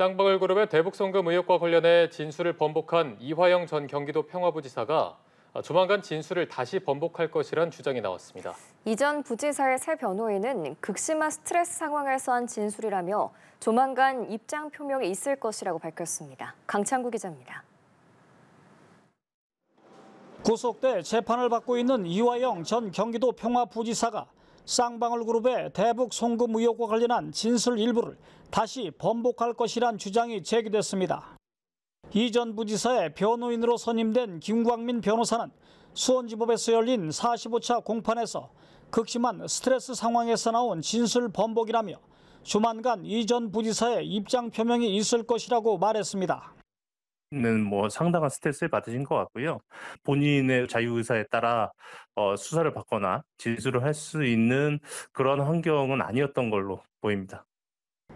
쌍방울 그룹의 대북 송금 의혹과 관련해 진술을 번복한 이화영 전 경기도 평화부지사가 조만간 진술을 다시 번복할 것이란 주장이 나왔습니다. 이전 부지사의 새 변호인은 극심한 스트레스 상황에서 한 진술이라며 조만간 입장 표명이 있을 것이라고 밝혔습니다. 강창구 기자입니다. 구속될 재판을 받고 있는 이화영 전 경기도 평화부지사가 쌍방울 그룹의 대북 송금 의혹과 관련한 진술 일부를 다시 번복할 것이란 주장이 제기됐습니다. 이전 부지사의 변호인으로 선임된 김광민 변호사는 수원지법에서 열린 45차 공판에서 극심한 스트레스 상황에서 나온 진술 번복이라며 조만간 이전 부지사의 입장 표명이 있을 것이라고 말했습니다. 는뭐 상당한 스트레스를 받으신 것 같고요. 본인의 자유의사에 따라 어 수사를 받거나 진술을 할 수 있는 그런 환경은 아니었던 걸로 보입니다.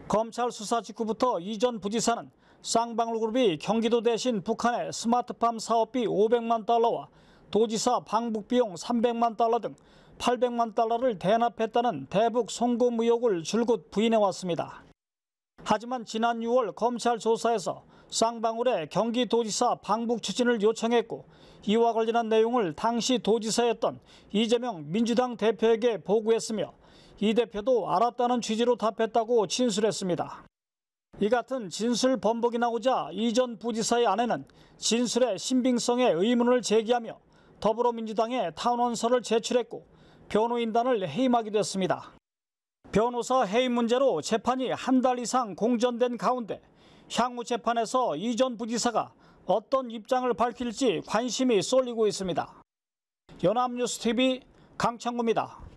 검찰 수사 직후부터 이전 부지사는 쌍방울그룹이 경기도 대신 북한에 스마트팜 사업비 500만 달러와 도지사 방북 비용 300만 달러 등 800만 달러를 대납했다는 대북 송금 의혹을 줄곧 부인해왔습니다. 하지만 지난 6월 검찰 조사에서 쌍방울의 경기도지사 방북 추진을 요청했고 이와 관련한 내용을 당시 도지사였던 이재명 민주당 대표에게 보고했으며 이 대표도 알았다는 취지로 답했다고 진술했습니다. 이 같은 진술 번복이 나오자 이전 부지사의 아내는 진술의 신빙성에 의문을 제기하며 더불어민주당에 탄원서를 제출했고 변호인단을 해임하기도 했습니다. 변호사 해임 문제로 재판이 한 달 이상 공전된 가운데 향후 재판에서 이전 부지사가 어떤 입장을 밝힐지 관심이 쏠리고 있습니다. 연합뉴스TV 강창구입니다.